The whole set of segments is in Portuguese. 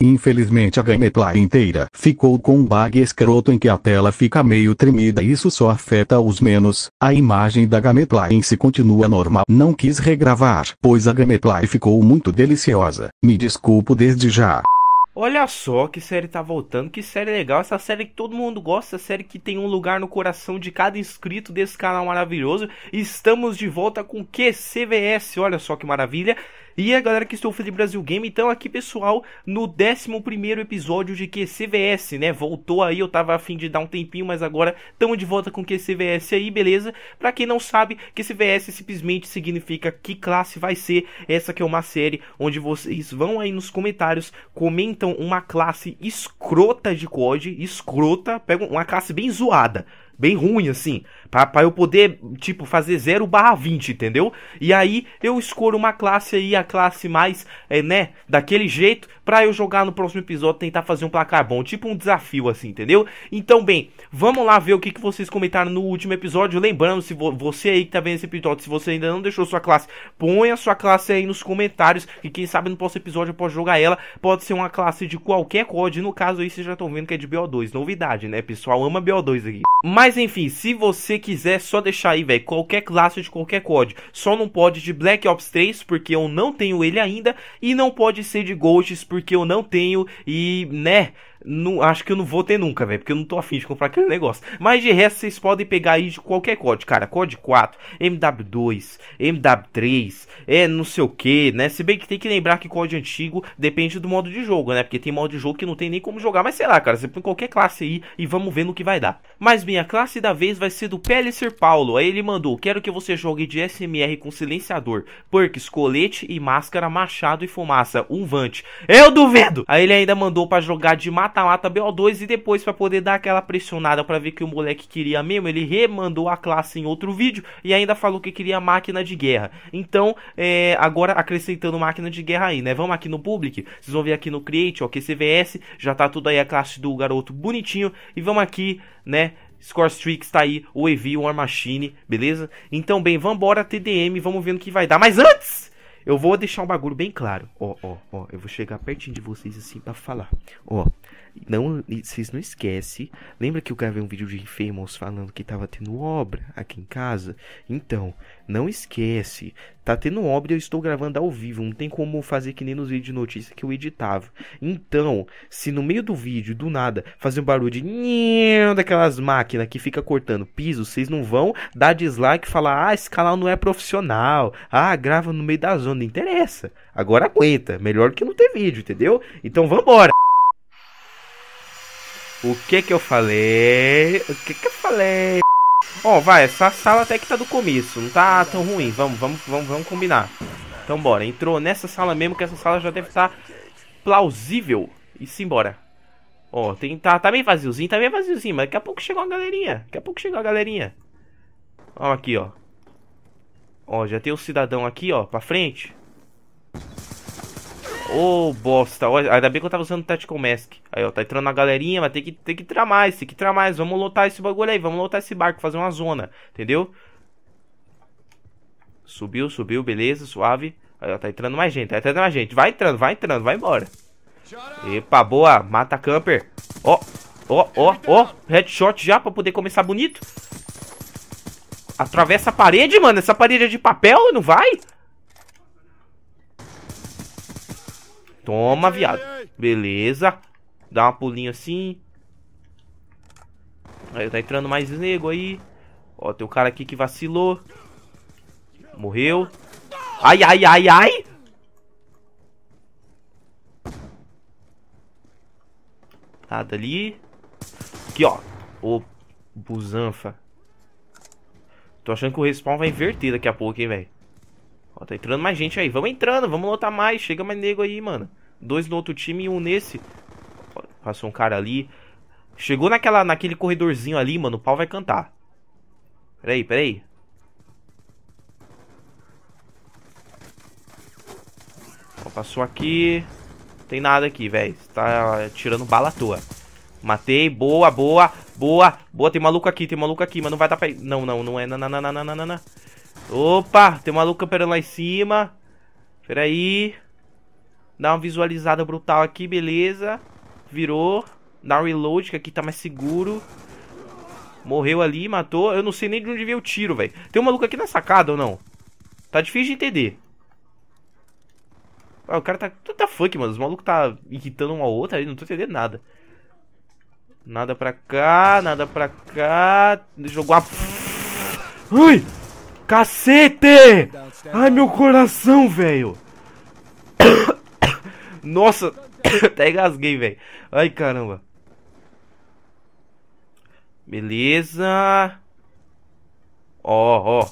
Infelizmente a gameplay inteira ficou com um bug escroto em que a tela fica meio tremida e isso só afeta os menos, a imagem da gameplay em si continua normal. Não quis regravar, pois a gameplay ficou muito deliciosa, me desculpo desde já. Olha só que série tá voltando, que série legal, essa série que todo mundo gosta, essa série que tem um lugar no coração de cada inscrito desse canal maravilhoso. Estamos de volta com QCVS, olha só que maravilha. E a galera que estou fazendo Brasil Game, então aqui pessoal, no 11 episódio de QCVS, né? Voltou aí, eu tava afim de dar um tempinho, mas agora estamos de volta com QCVS aí, beleza? Pra quem não sabe, QCVS simplesmente significa que classe vai ser. Essa que é uma série onde vocês vão aí nos comentários, comentam uma classe escrota de COD, escrota, pega uma classe bem zoada bem ruim assim. Pra, eu poder, tipo, fazer 0 barra 20, entendeu? E aí eu escolho uma classe aí, a classe mais, é, né, daquele jeito, pra eu jogar no próximo episódio tentar fazer um placar bom. Tipo um desafio assim, entendeu? Então, bem, vamos lá ver o que, que vocês comentaram no último episódio. Lembrando, se vo você aí que tá vendo esse episódio, se você ainda não deixou sua classe, põe a sua classe aí nos comentários. E quem sabe no próximo episódio eu posso jogar ela. Pode ser uma classe de qualquer COD. No caso aí, vocês já estão vendo que é de BO2. Novidade, né, pessoal? Ama BO2 aqui. Mas enfim, se você quiser, só deixar aí, velho. Qualquer classe de qualquer código. Só não pode de Black Ops 3, porque eu não tenho ele ainda. E não pode ser de Ghosts, porque eu não tenho. E, né... Não, acho que eu não vou ter nunca, velho, porque eu não tô afim de comprar aquele negócio. Mas de resto, vocês podem pegar aí de qualquer código, cara. Código 4, MW2, MW3, é não sei o que, né? Se bem que tem que lembrar que código antigo depende do modo de jogo, né? Porque tem modo de jogo que não tem nem como jogar, mas sei lá, cara, você põe qualquer classe aí e vamos ver no que vai dar. Mas minha classe da vez vai ser do Pellicer Paulo. Aí ele mandou, quero que você jogue de SMR com silenciador, perks, colete e máscara, machado e fumaça, um vante. Eu duvido! Aí ele ainda mandou para jogar de mata-mata BO2 e depois para poder dar aquela pressionada para ver que o moleque queria mesmo, ele remandou a classe em outro vídeo e ainda falou que queria máquina de guerra. Então, é, agora acrescentando máquina de guerra aí, né? Vamos aqui no Public, vocês vão ver aqui no Create, ó, QCVS, já tá tudo aí a classe do garoto bonitinho e vamos aqui né? Score streak tá aí, o EV, War Machine, beleza? Então, bem, vambora, TDM, vamos vendo o que vai dar. Mas antes, eu vou deixar um bagulho bem claro. Ó, ó, ó, eu vou chegar pertinho de vocês assim pra falar. Ó, não, vocês não esquecem. Lembra que eu gravei um vídeo de Infamous falando que tava tendo obra aqui em casa? Então, não esquece, tá tendo obra e eu estou gravando ao vivo, não tem como fazer que nem nos vídeos de notícia que eu editava. Então, se no meio do vídeo, do nada, fazer um barulho de daquelas máquinas que fica cortando piso, vocês não vão dar dislike e falar, ah, esse canal não é profissional, ah, grava no meio da zona, não interessa. Agora aguenta, melhor que não ter vídeo, entendeu? Então vambora! O que que eu falei? O que que eu falei? Ó, oh, vai, essa sala até que tá do começo, não tá tão ruim, vamos, vamos, vamos, vamos combinar. Então bora, entrou nessa sala mesmo, que essa sala já deve estar tá plausível. E simbora. Ó, oh, tem, tá, tá bem vaziozinho, tá bem vaziozinho, mas daqui a pouco chegou a galerinha, daqui a pouco chegou a galerinha. Ó aqui, ó. Ó, já tem um cidadão aqui, ó, pra frente. Ô, oh, bosta. Olha, ainda bem que eu tava usando o Tactical Mask. Aí, ó, tá entrando na galerinha, mas tem que, tem que tramar tem que tramar mais. Vamos lotar esse bagulho aí, vamos lotar esse barco, fazer uma zona, entendeu? Subiu, subiu, beleza, suave. Aí, ó, tá entrando mais gente, tá entrando mais gente. Vai entrando, vai entrando, vai embora. Epa, boa, mata camper. Ó, ó, ó, ó, headshot já pra poder começar bonito. Atravessa a parede, mano, essa parede é de papel, não vai? Toma, viado. Beleza. Dá uma pulinha assim. Aí tá entrando mais nego aí. Ó, tem um cara aqui que vacilou. Morreu. Ai, ai, ai, ai. Nada tá ali. Aqui, ó. Ô, busanfa. Tô achando que o respawn vai inverter daqui a pouco, hein, velho. Ó, tá entrando mais gente aí. Vamos entrando, vamos lotar mais. Chega mais nego aí, mano dois no outro time e um nesse. Passou um cara ali. Chegou naquela, naquele corredorzinho ali, mano. O pau vai cantar. Peraí, peraí. Ó, passou aqui. Não tem nada aqui, velho. Tá tirando bala à toa. Matei. Boa, boa, boa. Boa, tem maluco aqui, tem maluco aqui. Mas não vai dar pra... Não, não, não é. Não, não, não, não, não, não, não. Opa, tem maluco camperando lá em cima. Peraí. aí. Dá uma visualizada brutal aqui, beleza. Virou. Dá um reload, que aqui tá mais seguro. Morreu ali, matou. Eu não sei nem de onde veio o tiro, velho. Tem um maluco aqui na sacada ou não? Tá difícil de entender. Ah, o cara tá... What the tá fuck, mano? Os malucos tá irritando um ao outro ali. Não tô entendendo nada. Nada pra cá, nada pra cá. Jogou a... Ui! Cacete! Ai, meu coração, velho! Nossa, até gasguei, velho. Ai, caramba. Beleza. Ó, ó.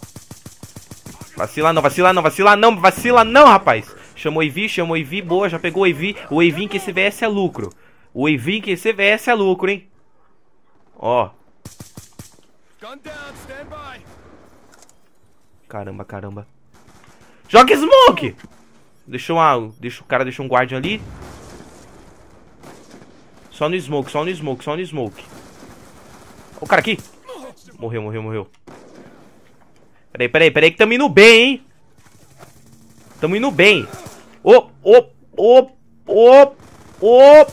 Vacila não, vacila não, vacila não, vacila não, rapaz. Chamou Evi, chamou Evi, boa, já pegou o Evi. O Evi em que esse VS é lucro. O Evi em que esse VS é lucro, hein. Ó. Caramba, caramba. Joga Smoke! Deixou uma... Deixa, o cara deixou um guardião ali. Só no smoke, só no smoke, só no smoke. O cara aqui. Morreu, morreu, morreu. Peraí, peraí, peraí que tamo indo bem, hein. Tamo indo bem. Op, op, op, op, op.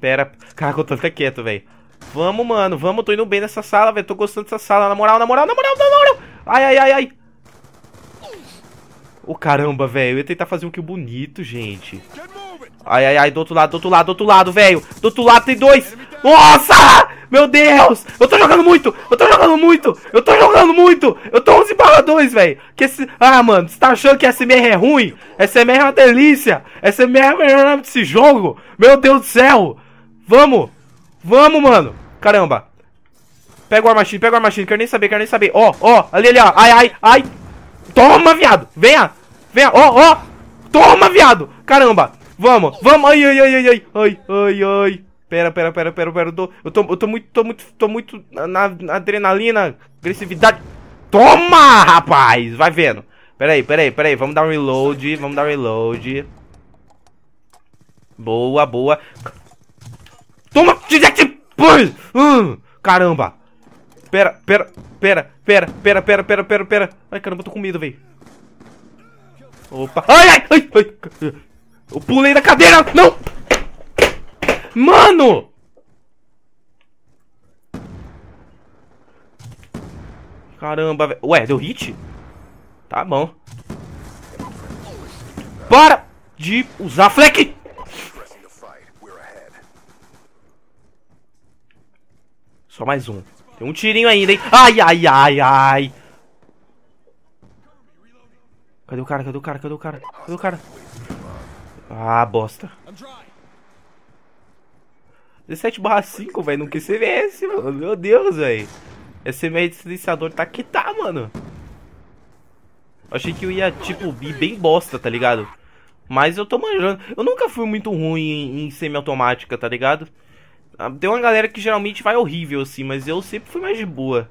Pera. Caraca, eu tô até quieto, velho. Vamos, mano, vamos, tô indo bem nessa sala, velho. Tô gostando dessa sala, na moral, na moral, na moral, na moral. Ai, ai, ai, ai. Ô, oh, caramba, velho. Eu ia tentar fazer um kill bonito, gente. Ai, ai, ai, do outro lado, do outro lado, do outro lado, velho. Do outro lado tem dois. Nossa! Meu Deus! Eu tô jogando muito! Eu tô jogando muito! Eu tô jogando muito! Eu tô 11 barra 2, velho! Que esse... Ah, mano, você tá achando que SMR é ruim? SMR é uma delícia! SMR é o melhor nome desse jogo! Meu Deus do céu! Vamos! Vamos, mano! Caramba. Pega o War pega o War Quero nem saber, quero nem saber. Ó, oh, ó, oh, ali, ali, ó. Ai, ai, ai. Toma, viado. Venha, venha. Ó, oh, ó. Oh. Toma, viado. Caramba. Vamos, vamos. Ai, ai, ai, ai, ai. Ai, ai, ai. Pera, pera, pera, pera, pera. Eu tô, eu tô, eu tô muito, tô muito, tô muito na, na adrenalina, agressividade. Toma, rapaz. Vai vendo. Pera aí, pera aí, pera aí. Vamos dar um reload, vamos dar um reload. Boa, boa. Toma, Jack! Vai! Hum, caramba! Pera, pera, pera, pera, pera, pera, pera, pera, pera. Ai, caramba, eu tô com medo, velho. Opa. Ai, ai, ai, ai. Eu pulei da cadeira. Não. Mano. Caramba, velho. Ué, deu hit? Tá bom. Para de usar fleck. Só mais um. Tem um tirinho ainda, hein? Ai, ai, ai, ai. Cadê o cara? Cadê o cara? Cadê o cara? Cadê o cara? Ah, bosta. 17 barra 5, velho. Não quis ser esse, mano. Meu Deus, velho. Esse meio silenciador tá que tá, mano. Eu achei que eu ia, tipo, ir bem bosta, tá ligado? Mas eu tô manjando. Eu nunca fui muito ruim em, em semi-automática, tá ligado? Ah, tem uma galera que geralmente vai horrível assim, mas eu sempre fui mais de boa.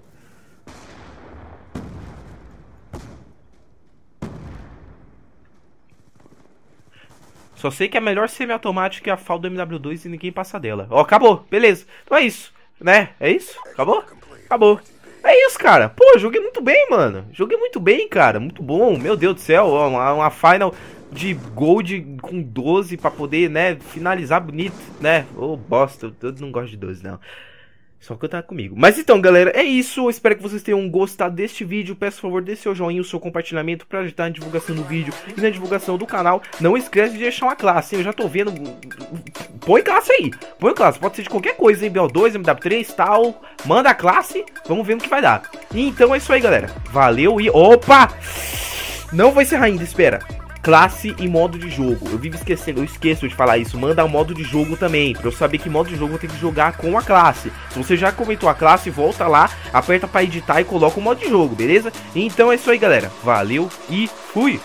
Só sei que a é melhor semiautomática é a FAL do MW2 e ninguém passa dela. Ó, oh, acabou. Beleza. Então é isso. Né? É isso? Acabou? Acabou. É isso, cara. Pô, joguei muito bem, mano. Joguei muito bem, cara. Muito bom. Meu Deus do céu. Uma, uma final de gold com 12 para poder, né, finalizar bonito, né? Ô, oh, bosta, eu não gosto de 12, não. Só que tava comigo. Mas então, galera, é isso. Eu espero que vocês tenham gostado deste vídeo. Peço por favor, dê seu joinha, o seu compartilhamento para ajudar na divulgação do vídeo e na divulgação do canal. Não esquece de deixar uma classe, hein? Eu já tô vendo... Põe classe aí. Põe classe. Pode ser de qualquer coisa, hein? BL2, MW3, tal. Manda a classe. Vamos ver o que vai dar. Então é isso aí, galera. Valeu e... Opa! Não vou encerrar ainda, espera classe e modo de jogo. Eu vivo esquecendo, eu esqueço de falar isso. Manda o modo de jogo também, pra eu saber que modo de jogo eu tenho que jogar com a classe. Se você já comentou a classe, volta lá, aperta para editar e coloca o modo de jogo, beleza? Então é isso aí, galera. Valeu e fui!